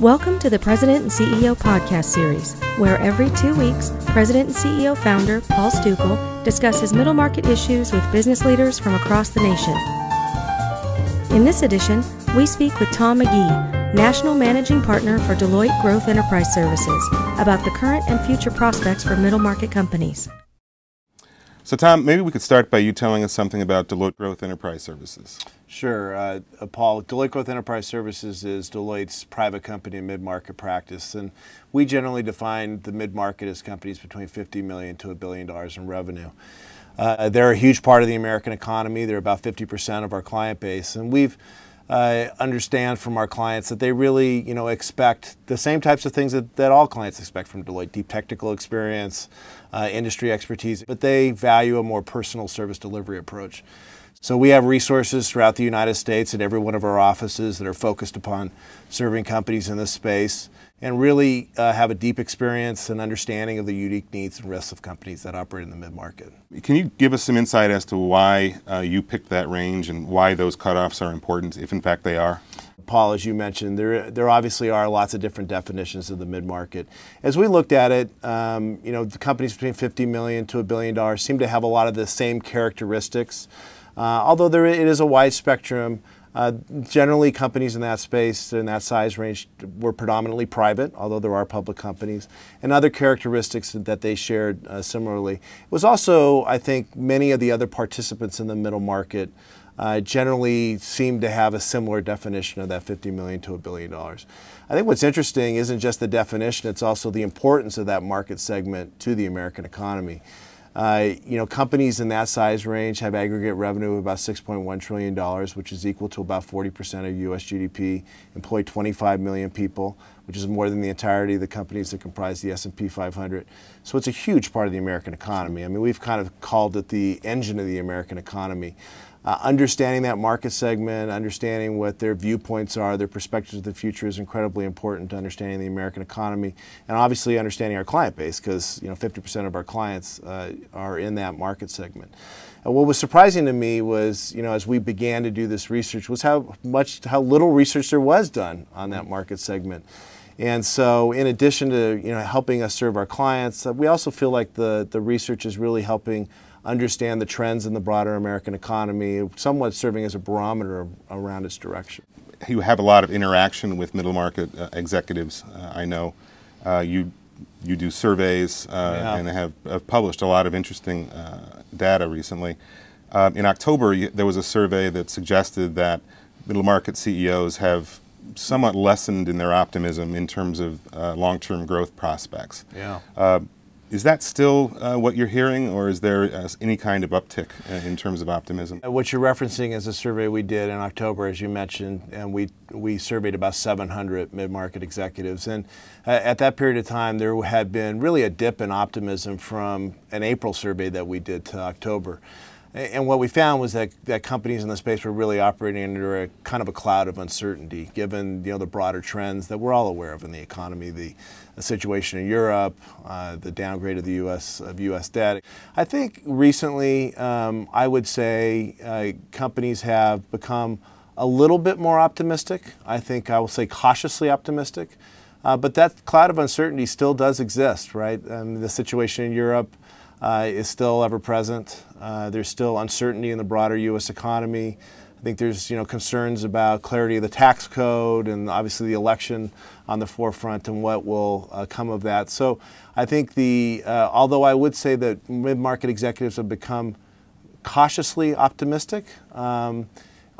Welcome to the President and CEO podcast series, where every two weeks, President and CEO founder Paul Stuckel discusses middle market issues with business leaders from across the nation. In this edition, we speak with Tom McGee, National Managing Partner for Deloitte Growth Enterprise Services, about the current and future prospects for middle market companies. So, Tom, maybe we could start by you telling us something about Deloitte Growth Enterprise Services. Sure, uh, Paul. Deloitte Growth Enterprise Services is Deloitte's private company mid market practice, and we generally define the mid market as companies between 50 million to a billion dollars in revenue. Uh, they're a huge part of the American economy. They're about 50% of our client base, and we've uh, understand from our clients that they really, you know, expect the same types of things that, that all clients expect from Deloitte, deep technical experience, uh, industry expertise, but they value a more personal service delivery approach. So we have resources throughout the United States at every one of our offices that are focused upon serving companies in this space and really uh, have a deep experience and understanding of the unique needs and risks of companies that operate in the mid market. Can you give us some insight as to why uh, you picked that range and why those cutoffs are important, if in fact they are? Paul, as you mentioned, there, there obviously are lots of different definitions of the mid market. As we looked at it, um, you know, the companies between 50 million to a billion dollars seem to have a lot of the same characteristics. Uh, although there, it is a wide spectrum, uh, generally, companies in that space, in that size range, were predominantly private, although there are public companies, and other characteristics that they shared uh, similarly. It was also, I think, many of the other participants in the middle market uh, generally seemed to have a similar definition of that 50 million to a billion dollars. I think what's interesting isn't just the definition, it's also the importance of that market segment to the American economy. Uh, you know, companies in that size range have aggregate revenue of about $6.1 trillion, which is equal to about 40% of U.S. GDP, employ 25 million people, which is more than the entirety of the companies that comprise the S&P 500. So it's a huge part of the American economy. I mean, we've kind of called it the engine of the American economy uh, understanding that market segment, understanding what their viewpoints are, their perspectives of the future is incredibly important to understanding the American economy, and obviously understanding our client base because you know 50% of our clients uh, are in that market segment. And what was surprising to me was, you know, as we began to do this research, was how much, how little research there was done on that market segment. And so, in addition to you know helping us serve our clients, uh, we also feel like the the research is really helping understand the trends in the broader American economy, somewhat serving as a barometer around its direction. You have a lot of interaction with middle market uh, executives, uh, I know. Uh, you, you do surveys uh, yeah. and have, have, published a lot of interesting uh, data recently. Um, in October, you, there was a survey that suggested that middle market CEOs have somewhat lessened in their optimism in terms of uh, long-term growth prospects. Yeah. Is that still uh, what you're hearing, or is there uh, any kind of uptick uh, in terms of optimism? Uh, what you're referencing is a survey we did in October, as you mentioned, and we, we surveyed about 700 mid market executives. And uh, at that period of time, there had been really a dip in optimism from an April survey that we did to October. And what we found was that, that companies in the space were really operating under a kind of a cloud of uncertainty, given you know the broader trends that we're all aware of in the economy, the, the situation in Europe, uh, the downgrade of the U.S. of U.S. debt. I think recently, um, I would say uh, companies have become a little bit more optimistic. I think I will say cautiously optimistic, uh, but that cloud of uncertainty still does exist, right? Um, the situation in Europe uh, is still ever present. Uh, there's still uncertainty in the broader U.S. economy. I think there's you know concerns about clarity of the tax code and obviously the election on the forefront and what will uh, come of that. So I think the uh, although I would say that mid-market executives have become cautiously optimistic. Um,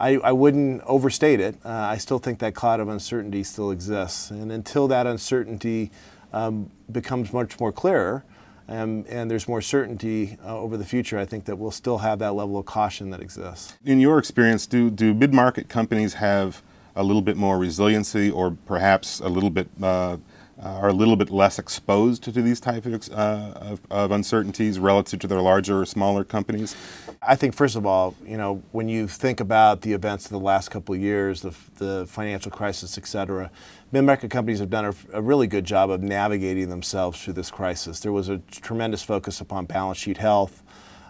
I, I, wouldn't overstate it. Uh, I still think that cloud of uncertainty still exists, and until that uncertainty um, becomes much more clearer, um, and there's more certainty uh, over the future, I think that we'll still have that level of caution that exists. In your experience, do, do mid market companies have a little bit more resiliency or perhaps a little bit uh, uh, are a little bit less exposed to these types of, uh, of, of uncertainties relative to their larger or smaller companies? I think, first of all, you know, when you think about the events of the last couple of years, the, the financial crisis, et cetera, mid-market companies have done a, a, really good job of navigating themselves through this crisis. There was a tremendous focus upon balance sheet health,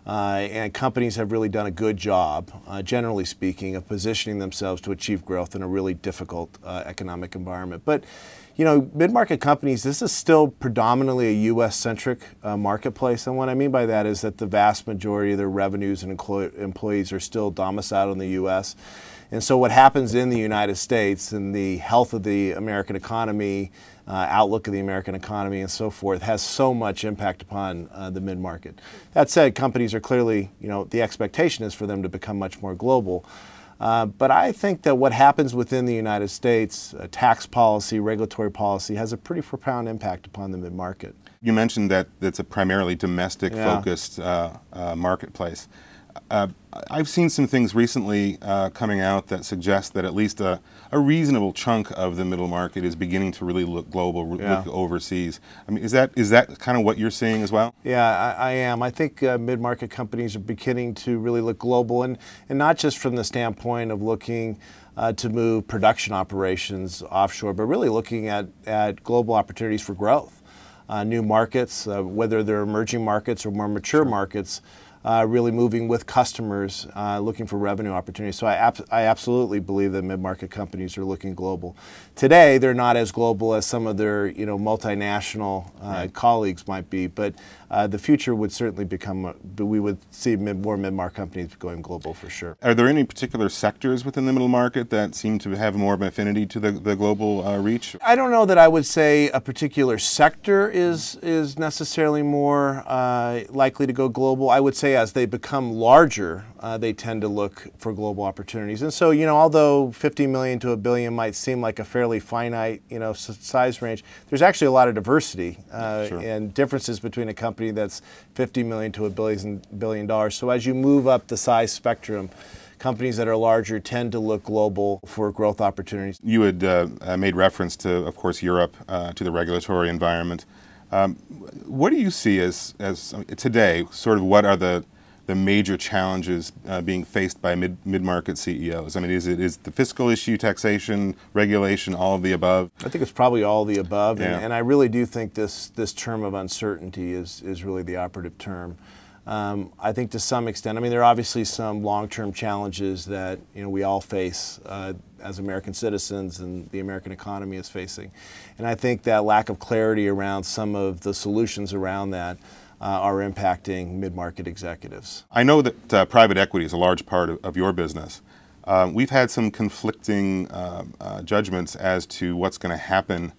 uh, and companies have really done a good job, uh, generally speaking, of positioning themselves to achieve growth in a really difficult uh, economic environment. But you know, mid-market companies, this is still predominantly a U.S.-centric uh, marketplace. And what I mean by that is that the vast majority of their revenues and employees are still domiciled in the U.S. And so what happens in the United States and the health of the American economy, uh, outlook of the American economy and so forth has so much impact upon uh, the mid-market. That said, companies are clearly, you know, the expectation is for them to become much more global. Uh, but I think that what happens within the United States, uh, tax policy, regulatory policy, has a pretty profound impact upon the mid market. You mentioned that it's a primarily domestic yeah. focused uh, uh marketplace. Uh, I've seen some things recently uh, coming out that suggest that at least a, a, reasonable chunk of the middle market is beginning to really look global, yeah. look overseas. I mean, is that is that kind of what you're seeing as well? Yeah, I, I am. I think uh, mid-market companies are beginning to really look global, and and not just from the standpoint of looking. Uh, to move production operations offshore, but really looking at, at global opportunities for growth, uh, new markets, uh, whether they're emerging markets or more mature sure. markets uh, really moving with customers uh, looking for revenue opportunities. So I, ab I absolutely believe that mid-market companies are looking global. Today, they're not as global as some of their you know multinational uh, right. colleagues might be, but uh, the future would certainly become, uh, we would see mid more mid-market companies going global for sure. Are there any particular sectors within the middle market that seem to have more of an affinity to the, the global uh, reach? I don't know that I would say a particular sector is, is necessarily more likely to go global. I would say say as they become larger, uh, they tend to look for global opportunities. And so, you know, although 50 million to a billion might seem like a fairly finite, you know, size range, there's actually a lot of diversity uh, sure. and differences between a company that's 50 million to a billion billion dollars. So as you move up the size spectrum, companies that are larger tend to look global for growth opportunities. You had uh, uh made reference to, of course, Europe, uh, to the regulatory environment. Um, what do you see as, as today, sort of what are the, the major challenges uh, being faced by mid, mid-market CEOs? I mean, is it is the fiscal issue, taxation, regulation, all of the above? I think it's probably all the above, yeah. and, and, I really do think this, this term of uncertainty is, is really the operative term. Um, I think to some extent, I mean, there are obviously some long-term challenges that you know we all face uh, as American citizens, and the American economy is facing. And I think that lack of clarity around some of the solutions around that uh, are impacting mid-market executives. I know that uh, private equity is a large part of, of your business. Um, we've had some conflicting um, uh, judgments as to what's going to happen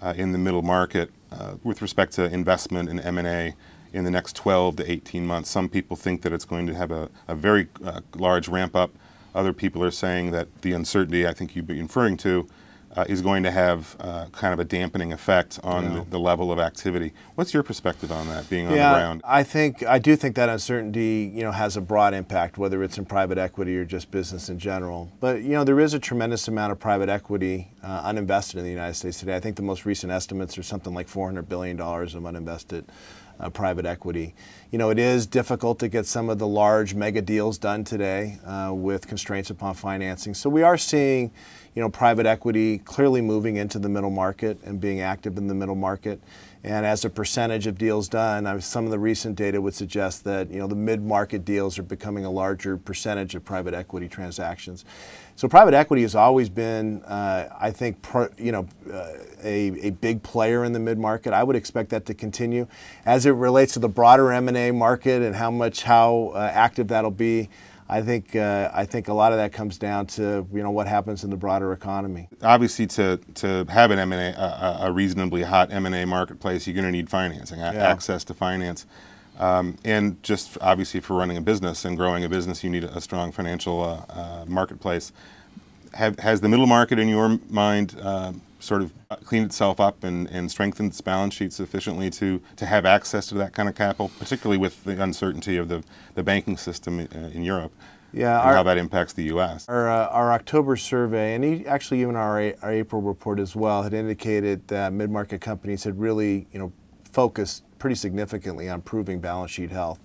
uh, in the middle market uh, with respect to investment and M&A in the next 12 to 18 months. Some people think that it's going to have a, a very uh, large ramp up. Other people are saying that the uncertainty I think you'd be referring to uh, is going to have uh, kind of a dampening effect on yeah. the, the, level of activity. What's your perspective on that being on the ground? I think I do think that uncertainty, you know, has a broad impact, whether it's in private equity or just business in general. But you know, there is a tremendous amount of private equity uh, uninvested in the United States today. I think the most recent estimates are something like 400 billion dollars of uninvested uh, private equity. You know, it is difficult to get some of the large mega deals done today uh, with constraints upon financing. So we are seeing, you know, private equity clearly moving into the middle market and being active in the middle market. And as a percentage of deals done, I some of the recent data would suggest that you know the mid-market deals are becoming a larger percentage of private equity transactions. So private equity has always been, uh, I think, you know, uh, a, a big player in the mid-market. I would expect that to continue. As it relates to the broader M&A market and how much how uh, active that'll be, I think uh, I think a lot of that comes down to you know what happens in the broader economy. Obviously, to to have an M&A, a, a reasonably hot M&A marketplace, you're going to need financing, yeah. access to finance, um, and just obviously for running a business and growing a business, you need a strong financial uh, uh, marketplace. Have, has the middle market in your mind uh, sort of uh, cleaned itself up and, and strengthened its balance sheet sufficiently to, to have access to that kind of capital, particularly with the uncertainty of the, the banking system in, uh, in Europe yeah, our, how that impacts the U.S. Our, uh, our October survey, and actually even our, our April report as well, had indicated that mid-market companies had really, you know, focused pretty significantly on improving balance sheet health.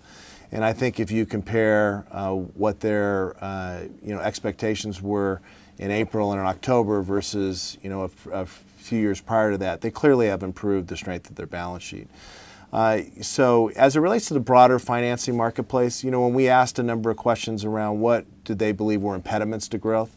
And I think if you compare uh, what their, uh, you know, expectations were in April and in October versus you know a, a few years prior to that, they clearly have improved the strength of their balance sheet. Uh, so as it relates to the broader financing marketplace, you know when we asked a number of questions around what did they believe were impediments to growth,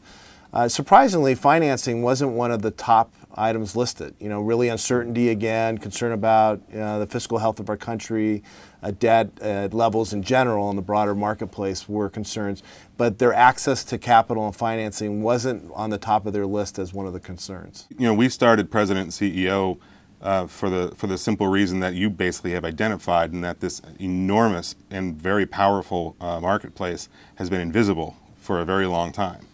uh, surprisingly, financing wasn't one of the top items listed. You know, really uncertainty again, concern about you know, the fiscal health of our country, uh, debt uh, levels in general in the broader marketplace were concerns, but their access to capital and financing wasn't on the top of their list as one of the concerns. You know, we started President and CEO uh, for the for the simple reason that you basically have identified, and that this enormous and very powerful uh, marketplace has been invisible for a very long time.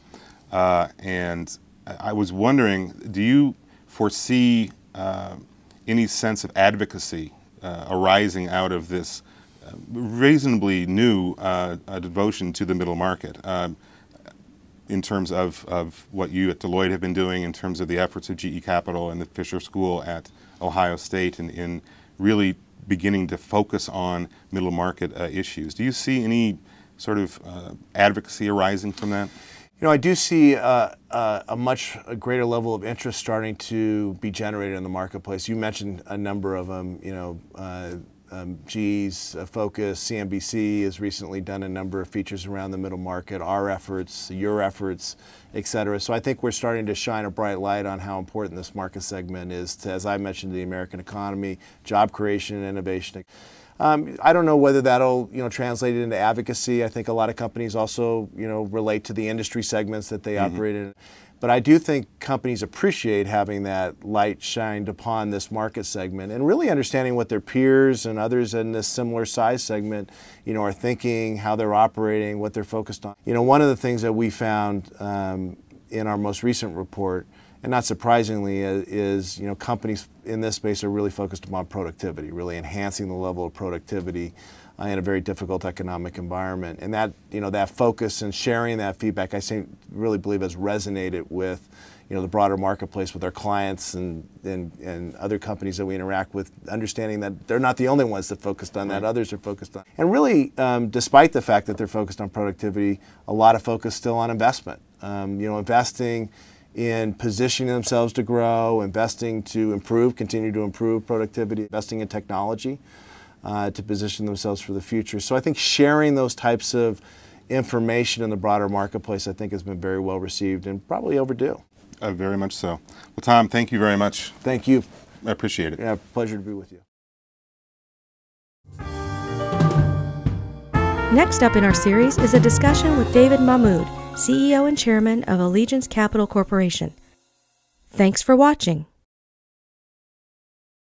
Uh, and I was wondering, do you foresee uh, any sense of advocacy uh, arising out of this uh, reasonably new uh, devotion to the middle market um, in terms of, of what you at Deloitte have been doing, in terms of the efforts of GE Capital and the Fisher School at Ohio State, and in really beginning to focus on middle market uh, issues. Do you see any sort of advocacy arising from that? You know, I do see uh, uh, a much greater level of interest starting to be generated in the marketplace. You mentioned a number of them. You know, uh, um, G's uh, Focus, CNBC has recently done a number of features around the middle market, our efforts, your efforts, et cetera. So I think we're starting to shine a bright light on how important this market segment is to, as I mentioned, the American economy, job creation, and innovation. Um, I don't know whether that'll you know translate into advocacy. I think a lot of companies also you know relate to the industry segments that they mm -hmm. operate in. But I do think companies appreciate having that light shined upon this market segment and really understanding what their peers and others in this similar size segment, you know, are thinking, how they're operating, what they're focused on. You know, one of the things that we found um, in our most recent report and not surprisingly, uh, is you know companies in this space are really focused upon productivity, really enhancing the level of productivity uh, in a very difficult economic environment. And that you know that focus and sharing that feedback, I think, really believe has resonated with you know the broader marketplace with our clients and, and, and other companies that we interact with, understanding that they're not the only ones that focused on that. Right. Others are focused on, and really, um, despite the fact that they're focused on productivity, a lot of focus still on investment. Um, you know, investing in positioning themselves to grow, investing to improve, continue to improve productivity, investing in technology uh, to position themselves for the future. So I think sharing those types of information in the broader marketplace, I think, has been very well received and probably overdue. Uh, very much so. Well, Tom, thank you very much. Thank you. I appreciate it. Yeah, pleasure to be with you. Next up in our series is a discussion with David Mahmood, CEO and Chairman of Allegiance Capital Corporation. Thanks for watching.